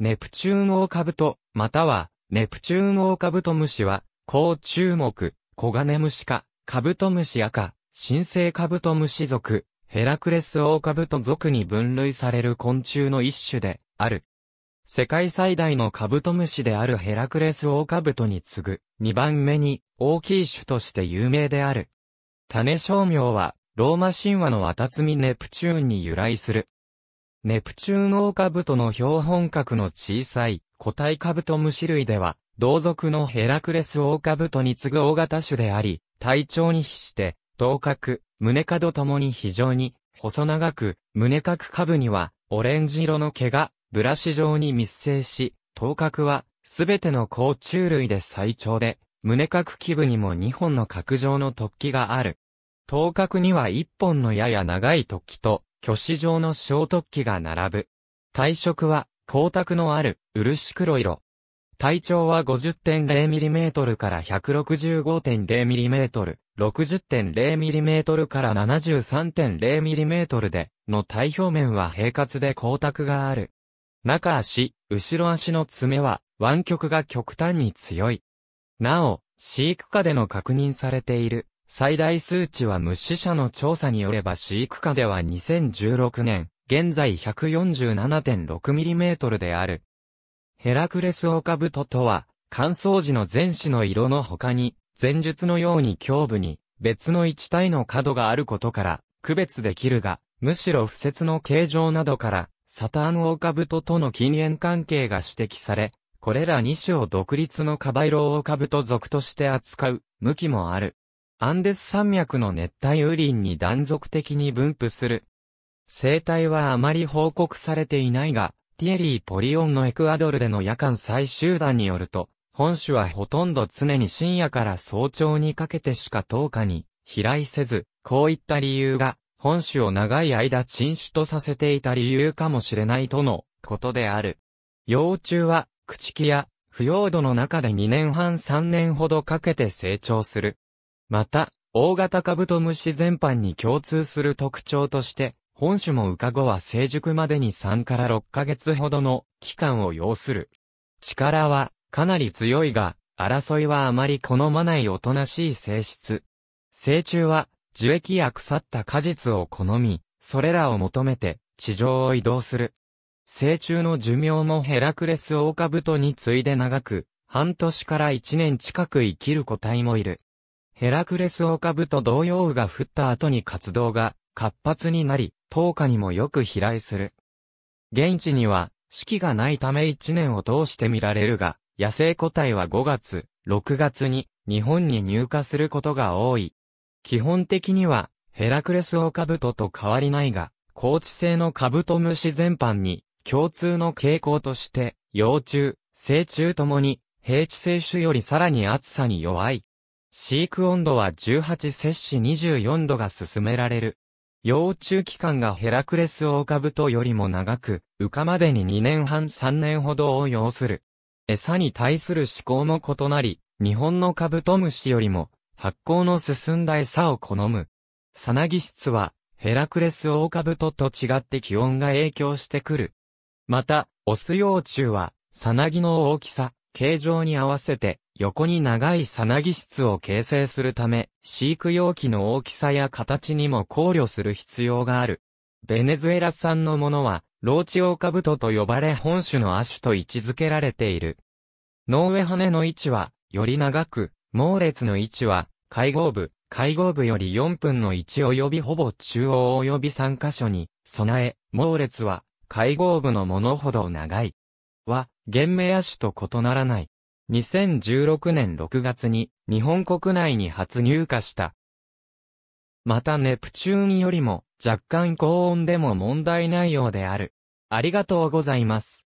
ネプチューンオオカブト、または、ネプチューンオオカブトムシは、高注目、コガネムシ科、カブトムシ赤、新生カブトムシ属、ヘラクレスオオカブト属に分類される昆虫の一種で、ある。世界最大のカブトムシであるヘラクレスオオカブトに次ぐ、2番目に、大きい種として有名である。種商名は、ローマ神話のアタツミネプチューンに由来する。ネプチューンオオカブトの標本核の小さい個体カブトムシ類では、同族のヘラクレスオオカブトに次ぐ大型種であり、体長に比して、頭角、胸角ともに非常に細長く、胸角下部にはオレンジ色の毛がブラシ状に密生し、頭角はすべての甲虫類で最長で、胸角基部にも2本の角状の突起がある。頭角には1本のやや長い突起と、巨子状の小突起が並ぶ。体色は光沢のある漆黒色。体長は 50.0mm から 165.0mm、60.0mm から 73.0mm で、の体表面は平滑で光沢がある。中足、後ろ足の爪は湾曲が極端に強い。なお、飼育下での確認されている最大数値は無視者の調査によれば飼育下では2016年、現在 147.6mm である。ヘラクレスオカブトとは、乾燥時の前肢の色の他に、前述のように胸部に別の一体の角があることから区別できるが、むしろ不説の形状などから、サターンオオカブトとの近縁関係が指摘され、これら2種を独立のカバイロオオカブト属として扱う向きもある。アンデス山脈の熱帯雨林に断続的に分布する。生態はあまり報告されていないが、ティエリー・ポリオンのエクアドルでの夜間最終段によると、本種はほとんど常に深夜から早朝にかけてしか10日に飛来せず、こういった理由が、本種を長い間沈種とさせていた理由かもしれないとのことである。幼虫は、朽ち木や、腐葉土の中で2年半3年ほどかけて成長する。また、大型カブトムシ全般に共通する特徴として、本種も羽化後は成熟までに3から6ヶ月ほどの期間を要する。力はかなり強いが、争いはあまり好まないおとなしい性質。成虫は樹液や腐った果実を好み、それらを求めて地上を移動する。成虫の寿命もヘラクレスオオカブトに次いで長く、半年から1年近く生きる個体もいる。ヘラクレスオカブと同様雨が降った後に活動が活発になり、10日にもよく飛来する。現地には四季がないため1年を通して見られるが、野生個体は5月、6月に日本に入荷することが多い。基本的にはヘラクレスオオカブトと変わりないが、高知性のカブトムシ全般に共通の傾向として、幼虫、成虫ともに平地性種よりさらに暑さに弱い飼育温度は18摂氏24度が進められる。幼虫期間がヘラクレスオオカブトよりも長く、羽化までに2年半3年ほどを要する。餌に対する思考も異なり、日本のカブトムシよりも、発酵の進んだ餌を好む。サナギ質は、ヘラクレスオオカブトと違って気温が影響してくる。また、オス幼虫は、サナギの大きさ、形状に合わせて、横に長いさなぎ室を形成するため、飼育容器の大きさや形にも考慮する必要がある。ベネズエラ産のものは、ローチオオカブトと呼ばれ本種の亜種と位置づけられている。脳上羽の位置は、より長く、猛烈の位置は、会合部、会合部より4分の1及びほぼ中央及び3箇所に、備え、猛烈は、会合部のものほど長い。は、原名亜種と異ならない。2016年6月に日本国内に初入荷した。またネプチューンよりも若干高温でも問題ないようである。ありがとうございます。